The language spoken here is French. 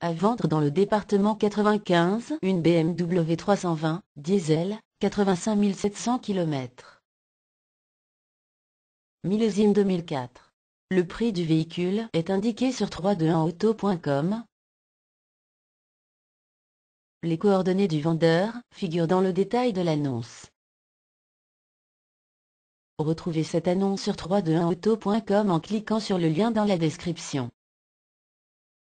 À vendre dans le département 95, une BMW 320, diesel, 85 700 km. Millésime 2004. Le prix du véhicule est indiqué sur 321auto.com. Les coordonnées du vendeur figurent dans le détail de l'annonce. Retrouvez cette annonce sur 321auto.com en cliquant sur le lien dans la description.